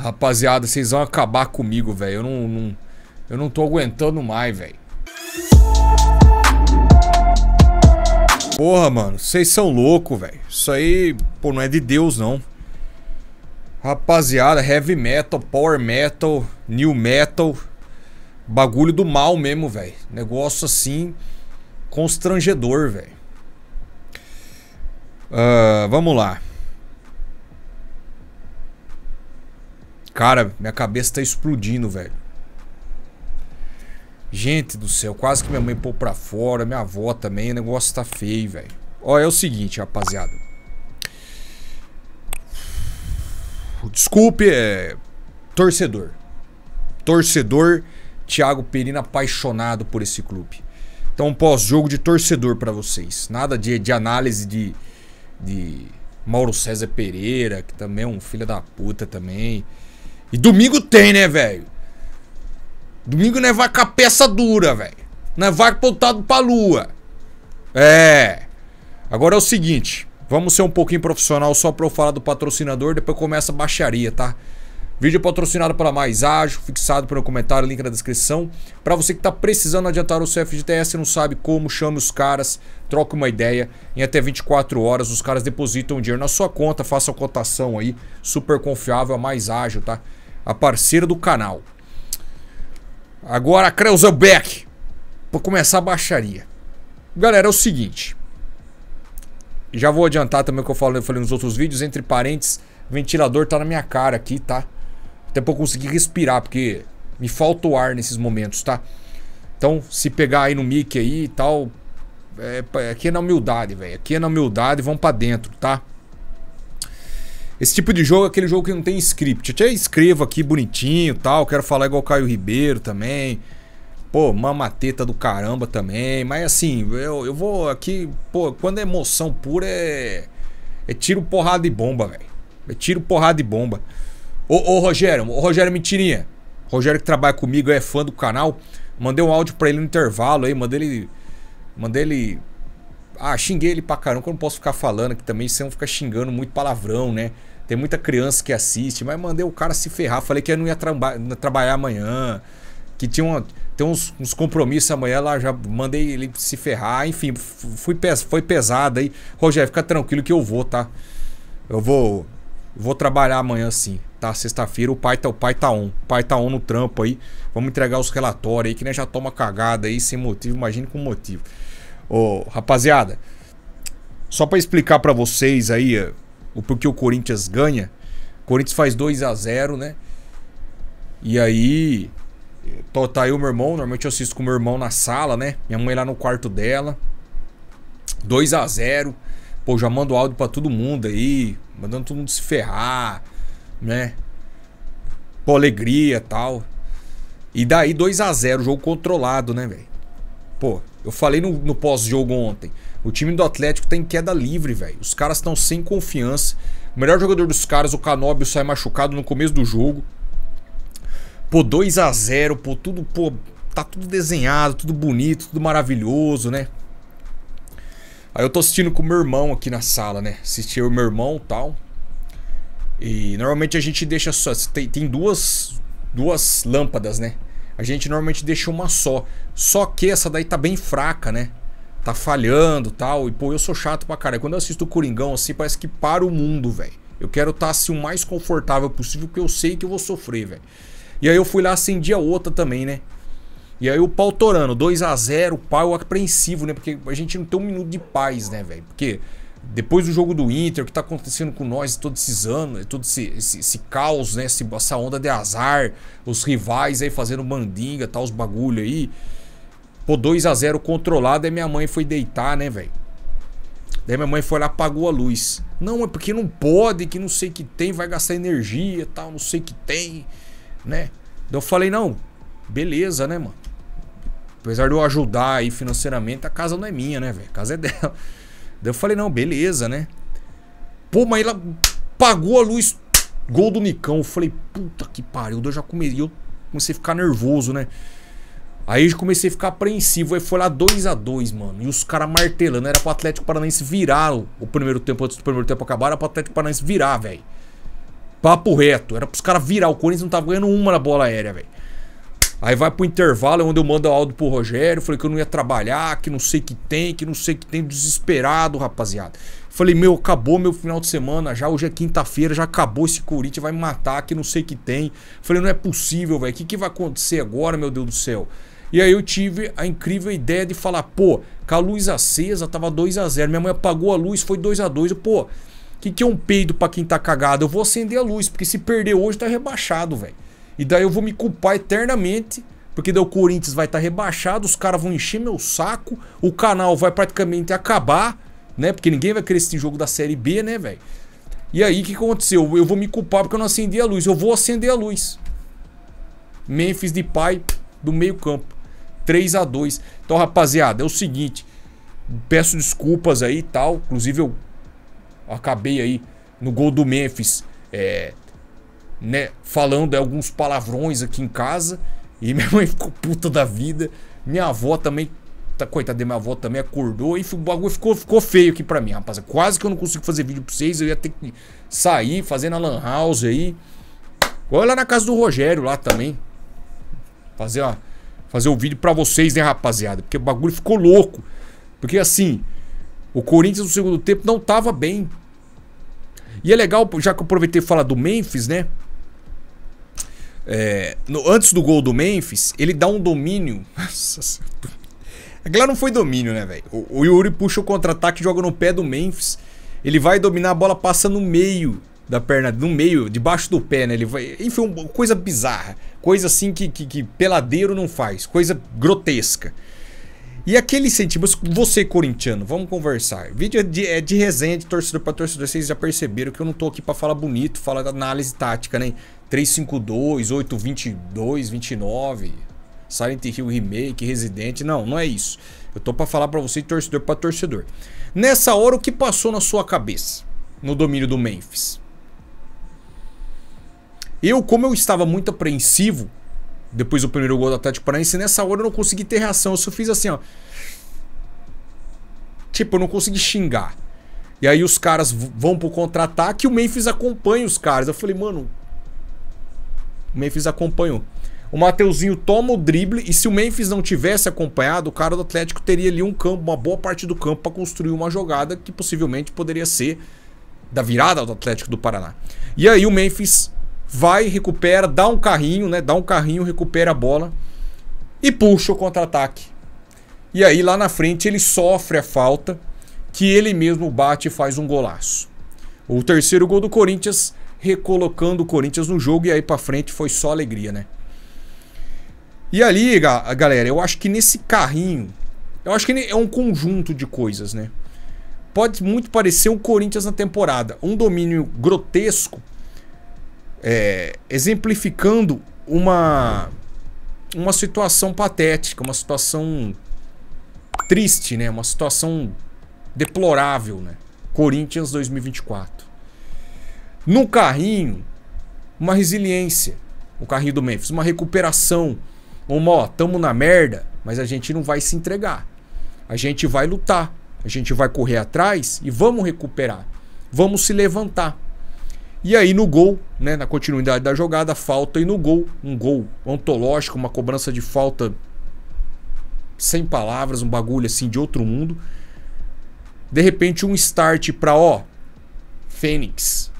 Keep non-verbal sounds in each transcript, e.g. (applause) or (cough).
Rapaziada, vocês vão acabar comigo, velho. Eu não, não, eu não tô aguentando mais, velho. Porra, mano, vocês são loucos velho. Isso aí, pô, não é de Deus, não. Rapaziada, heavy metal, power metal, new metal. Bagulho do mal mesmo, velho. Negócio assim, constrangedor, velho. Uh, vamos lá. Cara, minha cabeça tá explodindo, velho. Gente do céu, quase que minha mãe pôr pra fora, minha avó também, o negócio tá feio, velho. Ó, é o seguinte, rapaziada. Desculpe, é. Torcedor. Torcedor Thiago Perina apaixonado por esse clube. Então, um pós-jogo de torcedor para vocês. Nada de, de análise de, de Mauro César Pereira, que também é um filho da puta também. E domingo tem, né, velho? Domingo nós né, vai com a peça dura, velho. Nós né, vai apontado pra lua. É. Agora é o seguinte. Vamos ser um pouquinho profissional só pra eu falar do patrocinador. Depois começa a baixaria, tá? Vídeo patrocinado pela Mais Ágil, fixado pelo comentário, link na descrição. Para você que está precisando adiantar o seu FGTS e não sabe como, chame os caras, troque uma ideia. Em até 24 horas, os caras depositam o dinheiro na sua conta, faça a cotação aí, super confiável, a Mais Ágil, tá? a parceira do canal. Agora a Kreuzelbeck, para começar a baixaria. Galera, é o seguinte. Já vou adiantar também o que eu falei, eu falei nos outros vídeos, entre parênteses, o ventilador tá na minha cara aqui, tá? Até pra eu conseguir respirar, porque me falta o ar nesses momentos, tá? Então, se pegar aí no mic aí e tal, é, é aqui é na humildade, velho. Aqui é na humildade, vão para dentro, tá? Esse tipo de jogo é aquele jogo que não tem script. Eu até escrevo aqui bonitinho tal, quero falar igual Caio Ribeiro também. Pô, mamateta do caramba também. Mas assim, eu, eu vou aqui. Pô, quando é emoção pura é. É tiro, porrada e bomba, velho. É tiro, porrada e bomba. Ô, ô Rogério, ô Rogério Mentirinha. Rogério que trabalha comigo, é fã do canal. Mandei um áudio pra ele no intervalo aí, mandei ele. Mandei ele. Ah, xinguei ele pra caramba, que eu não posso ficar falando aqui também, senão fica xingando muito palavrão, né? Tem muita criança que assiste, mas mandei o cara se ferrar. Falei que eu não ia tra trabalhar amanhã, que tinha uma, tem uns, uns, compromissos amanhã lá, já mandei ele se ferrar. Enfim, fui pes foi pesado aí. Rogério, fica tranquilo que eu vou, tá? Eu vou vou trabalhar amanhã sim, tá? Sexta-feira o pai tá, o pai tá on. O pai tá on no trampo aí. Vamos entregar os relatórios aí, que né, já toma cagada aí sem motivo, imagine com motivo. Ô, rapaziada, só para explicar para vocês aí eh, o porque o Corinthians ganha. O Corinthians faz 2 a 0 né? E aí, tô, tá o meu irmão. Normalmente eu assisto com o meu irmão na sala, né? Minha mãe lá no quarto dela. 2 a 0 Pô, já mando áudio para todo mundo aí. Mandando todo mundo se ferrar, né? Pô, alegria tal. E daí 2 a 0 jogo controlado, né, velho? Pô, eu falei no, no pós-jogo ontem. O time do Atlético tá em queda livre, velho. Os caras estão sem confiança. O melhor jogador dos caras, o Canóbio, sai machucado no começo do jogo. Pô, 2 a 0 pô, tudo, pô, tá tudo desenhado, tudo bonito, tudo maravilhoso, né? Aí eu tô assistindo com o meu irmão aqui na sala, né? Assisti o meu irmão tal. E normalmente a gente deixa só. Tem, tem duas, duas lâmpadas, né? A gente normalmente deixa uma só. Só que essa daí tá bem fraca, né? tá falhando tal. E, pô, eu sou chato pra caralho. Quando eu assisto o Coringão, assim, parece que para o mundo, velho. Eu quero estar tá, assim o mais confortável possível, porque eu sei que eu vou sofrer, velho. E aí eu fui lá, acendi a outra também, né? E aí o pau torando, 2 a 0 pau apreensivo, né? Porque a gente não tem um minuto de paz, né, velho? Porque depois do jogo do Inter, o que tá acontecendo com nós todos esses anos, é todo esse, esse, esse caos, né? essa onda de azar, os rivais aí fazendo mandinga, tal, os bagulho aí. Pô, 2 a 0 controlado, aí minha mãe foi deitar, né, velho? Daí minha mãe foi lá, apagou a luz. Não, é porque não pode, que não sei que tem, vai gastar energia tal, não sei que tem, né? Daí eu falei, não, beleza, né, mano? Apesar de eu ajudar aí financeiramente, a casa não é minha, né, velho? A casa é (laughs) dela. Daí eu falei, não, beleza, né? Pô, mas ela pagou a luz, gol do Nicão. Eu falei, puta que pariu, eu já comecei, eu comecei a ficar nervoso, né? Aí eu comecei a ficar apreensivo. Aí foi lá 2 a 2 mano. E os caras martelando. Era pro Atlético Paranaense virar o primeiro tempo. Antes do primeiro tempo acabar, era pro Atlético Paranaense virar, velho. Papo reto. Era pros caras virar. O Corinthians não tava ganhando uma na bola aérea, velho. Aí vai pro intervalo, é onde eu mando o áudio pro Rogério. Falei que eu não ia trabalhar, que não sei que tem, que não sei que tem. Desesperado, rapaziada. Falei, meu, acabou meu final de semana já. Hoje é quinta-feira, já acabou esse Corinthians, vai me matar, que não sei que tem. Falei, não é possível, velho. O que, que vai acontecer agora, meu Deus do céu? E aí eu tive a incrível ideia de falar, pô, com a luz acesa tava 2 a 0 Minha mãe apagou a luz, foi 2 a 2 Pô, o que, que é um peido para quem tá cagado? Eu vou acender a luz, porque se perder hoje tá rebaixado, velho. E daí eu vou me culpar eternamente, porque daí o Corinthians vai estar tá rebaixado, os caras vão encher meu saco, o canal vai praticamente acabar, né? Porque ninguém vai querer esse jogo da Série B, né, velho? E aí o que, que aconteceu? Eu vou me culpar porque eu não acendi a luz. Eu vou acender a luz. Memphis de pai do meio campo. 3 a 2 Então, rapaziada, é o seguinte. Peço desculpas aí e tal. Inclusive, eu acabei aí no gol do Memphis. É, né, falando alguns palavrões aqui em casa. E (laughs) minha mãe ficou puta da vida. Minha avó também. Tá, coitada minha avó também acordou. E o bagulho ficou, ficou feio aqui pra mim, rapaz. Quase que eu não consigo fazer vídeo pra vocês. Eu ia ter que sair, fazendo a Lan House aí. Ou lá na casa do Rogério lá também. Fazer, ó fazer o vídeo para vocês, né, rapaziada? Porque o bagulho ficou louco. Porque assim, o Corinthians no segundo tempo não tava bem. E é legal, já que eu aproveitei falar do Memphis, né? É, no, antes do gol do Memphis, ele dá um domínio. (laughs) Nossa, aquilo não foi domínio, né, velho? O, Yuri puxa o contra-ataque, joga no pé do Memphis. Ele vai dominar a bola, passa no meio da perna, no meio, debaixo do pé, né? Ele vai, enfim, uma coisa bizarra coisa assim que, que, que peladeiro não faz, coisa grotesca. E aquele sentimento, você corintiano, vamos conversar. O vídeo é de, é de resenha de torcedor para torcedor, vocês já perceberam que eu não tô aqui para falar bonito, falar da análise tática, né? 352, 822, 29, Silent Hill Remake, Resident, não, não é isso. Eu tô para falar para você de torcedor para torcedor. Nessa hora, o que passou na sua cabeça no domínio do Memphis? Eu, como eu estava muito apreensivo, depois do primeiro gol do Atlético Paranaense, nessa hora eu não consegui ter reação. Eu só fiz assim, ó. Tipo, eu não consegui xingar. E aí os caras vão pro contra-ataque e o Memphis acompanha os caras. Eu falei, mano. O Memphis acompanhou. O Mateuzinho toma o drible e se o Memphis não tivesse acompanhado, o cara do Atlético teria ali um campo, uma boa parte do campo para construir uma jogada que possivelmente poderia ser da virada do Atlético do Paraná. E aí o Memphis vai, recupera, dá um carrinho, né? Dá um carrinho, recupera a bola e puxa o contra-ataque. E aí lá na frente ele sofre a falta que ele mesmo bate e faz um golaço. O terceiro gol do Corinthians recolocando o Corinthians no jogo e aí para frente foi só alegria, né? E ali, galera, eu acho que nesse carrinho, eu acho que é um conjunto de coisas, né? Pode muito parecer um Corinthians na temporada, um domínio grotesco é, exemplificando uma, uma situação patética, uma situação triste, né? Uma situação deplorável, né? Corinthians 2024. No carrinho, uma resiliência, o carrinho do Memphis, uma recuperação, uma, ó, tamo na merda, mas a gente não vai se entregar. A gente vai lutar, a gente vai correr atrás e vamos recuperar. Vamos se levantar. E aí no gol, né, na continuidade da jogada, falta e no gol, um gol ontológico, uma cobrança de falta sem palavras, um bagulho assim de outro mundo. De repente um start para ó, Fênix.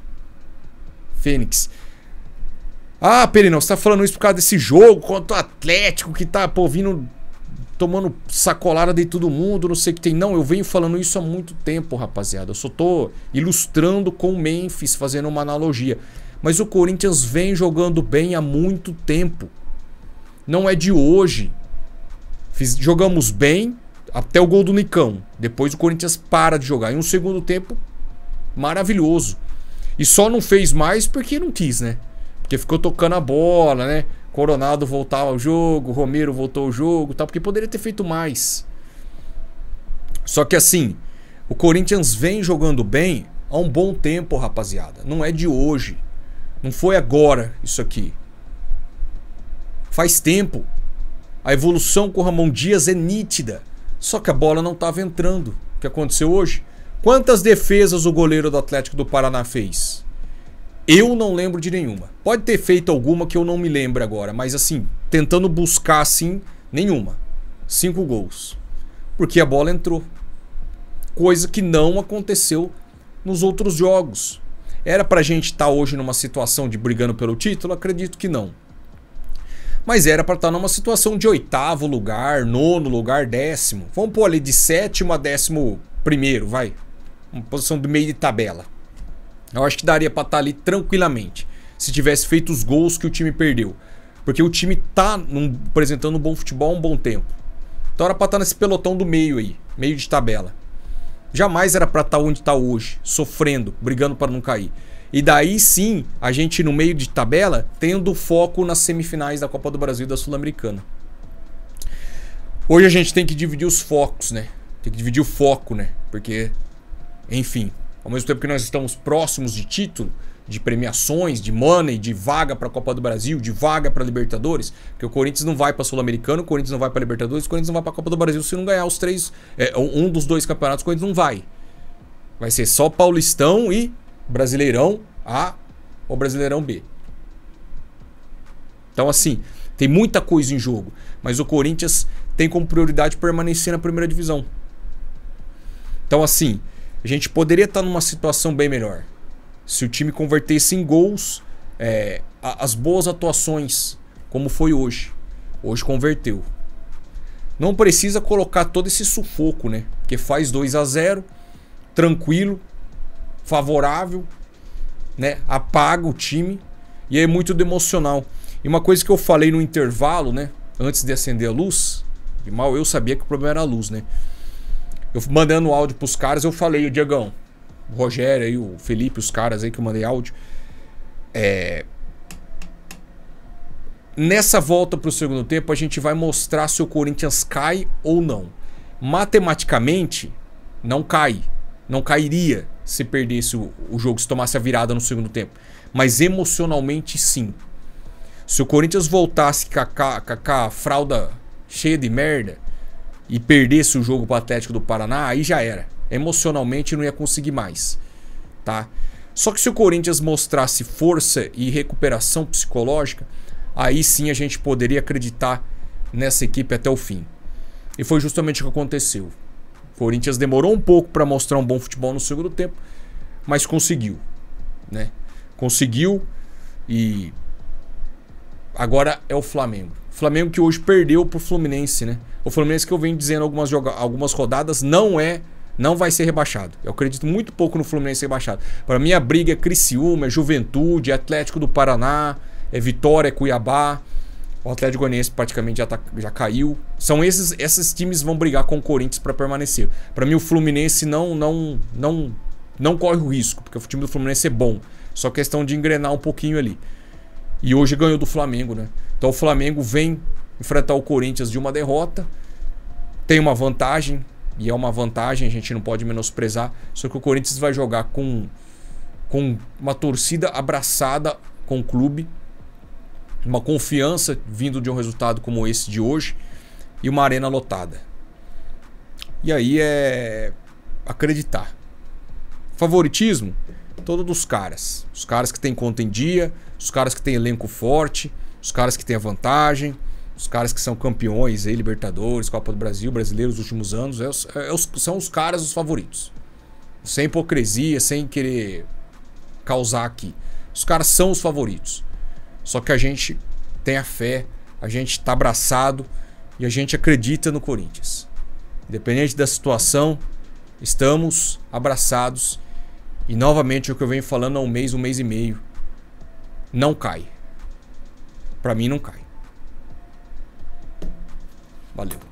Fênix. Ah, Perinão, você tá falando isso por causa desse jogo contra o Atlético que tá, pô, vindo tomando sacolada de todo mundo, não sei o que tem. Não, eu venho falando isso há muito tempo, rapaziada. Eu só tô ilustrando com o Memphis, fazendo uma analogia. Mas o Corinthians vem jogando bem há muito tempo. Não é de hoje. Fiz, jogamos bem até o gol do Nicão. Depois o Corinthians para de jogar. Em um segundo tempo maravilhoso. E só não fez mais porque não quis, né? Porque ficou tocando a bola, né? Coronado voltar ao jogo, Romero voltou ao jogo, tal, porque poderia ter feito mais. Só que assim, o Corinthians vem jogando bem há um bom tempo, rapaziada. Não é de hoje. Não foi agora isso aqui. Faz tempo. A evolução com o Ramon Dias é nítida. Só que a bola não estava entrando. O que aconteceu hoje? Quantas defesas o goleiro do Atlético do Paraná fez? Eu não lembro de nenhuma. Pode ter feito alguma que eu não me lembro agora, mas assim, tentando buscar assim, nenhuma. Cinco gols. Porque a bola entrou. Coisa que não aconteceu nos outros jogos. Era pra gente estar tá hoje numa situação de brigando pelo título? Acredito que não. Mas era para estar tá numa situação de oitavo lugar, nono lugar, décimo. Vamos pôr ali de sétimo a décimo primeiro, vai. Uma posição do meio de tabela. Eu acho que daria para estar tá ali tranquilamente, se tivesse feito os gols que o time perdeu. Porque o time tá num, apresentando um bom futebol há um bom tempo. Então era pra estar tá nesse pelotão do meio aí, meio de tabela. Jamais era pra estar tá onde tá hoje, sofrendo, brigando para não cair. E daí sim, a gente no meio de tabela, tendo foco nas semifinais da Copa do Brasil e da Sul-Americana. Hoje a gente tem que dividir os focos, né? Tem que dividir o foco, né? Porque, enfim, ao mesmo tempo que nós estamos próximos de título, de premiações, de money, de vaga para a Copa do Brasil, de vaga para Libertadores, porque o Corinthians não vai para Sul-Americano, o Corinthians não vai para Libertadores, o Corinthians não vai para a Copa do Brasil se não ganhar os três, é, um dos dois campeonatos, o Corinthians não vai. Vai ser só Paulistão e Brasileirão A ou Brasileirão B. Então assim, tem muita coisa em jogo, mas o Corinthians tem como prioridade permanecer na primeira divisão. Então assim, a gente poderia estar tá numa situação bem melhor. Se o time convertesse em gols é, as boas atuações, como foi hoje. Hoje converteu. Não precisa colocar todo esse sufoco, né? Porque faz 2 a 0 tranquilo, favorável, né? Apaga o time e é muito do emocional. E uma coisa que eu falei no intervalo, né? Antes de acender a luz, e mal eu sabia que o problema era a luz, né? Eu mandando áudio pros caras, eu falei, o Diagão, o Rogério aí, o Felipe, os caras aí que eu mandei áudio. É... Nessa volta pro segundo tempo, a gente vai mostrar se o Corinthians cai ou não. Matematicamente, não cai. Não cairia se perdesse o, o jogo, se tomasse a virada no segundo tempo. Mas emocionalmente, sim. Se o Corinthians voltasse com a, com a, com a fralda cheia de merda, e perdesse o jogo para o Atlético do Paraná, aí já era. Emocionalmente não ia conseguir mais, tá? Só que se o Corinthians mostrasse força e recuperação psicológica, aí sim a gente poderia acreditar nessa equipe até o fim. E foi justamente o que aconteceu. O Corinthians demorou um pouco para mostrar um bom futebol no segundo tempo, mas conseguiu, né? Conseguiu e agora é o Flamengo. O Flamengo que hoje perdeu pro Fluminense, né? o Fluminense que eu venho dizendo algumas, algumas rodadas não é não vai ser rebaixado. Eu acredito muito pouco no Fluminense rebaixado. Para mim, a briga é Criciúma, é Juventude, é Atlético do Paraná, é Vitória, é Cuiabá. O Atlético Goianiense praticamente já, tá, já caiu. São esses esses times vão brigar com o Corinthians para permanecer. Para mim, o Fluminense não não não não corre o risco, porque o time do Fluminense é bom. Só questão de engrenar um pouquinho ali. E hoje ganhou do Flamengo, né? Então o Flamengo vem enfrentar o Corinthians de uma derrota. Tem uma vantagem, e é uma vantagem, a gente não pode menosprezar. Só que o Corinthians vai jogar com, com uma torcida abraçada com o clube, uma confiança vindo de um resultado como esse de hoje e uma arena lotada. E aí é acreditar. Favoritismo? Todo dos caras. Os caras que têm conta em dia, os caras que têm elenco forte, os caras que têm a vantagem. Os caras que são campeões, aí, Libertadores, Copa do Brasil, brasileiros nos últimos anos, é é são os caras os favoritos. Sem hipocrisia, sem querer causar aqui. Os caras são os favoritos. Só que a gente tem a fé, a gente está abraçado e a gente acredita no Corinthians. Independente da situação, estamos abraçados e novamente é o que eu venho falando há um mês, um mês e meio, não cai. Para mim não cai. Valeu.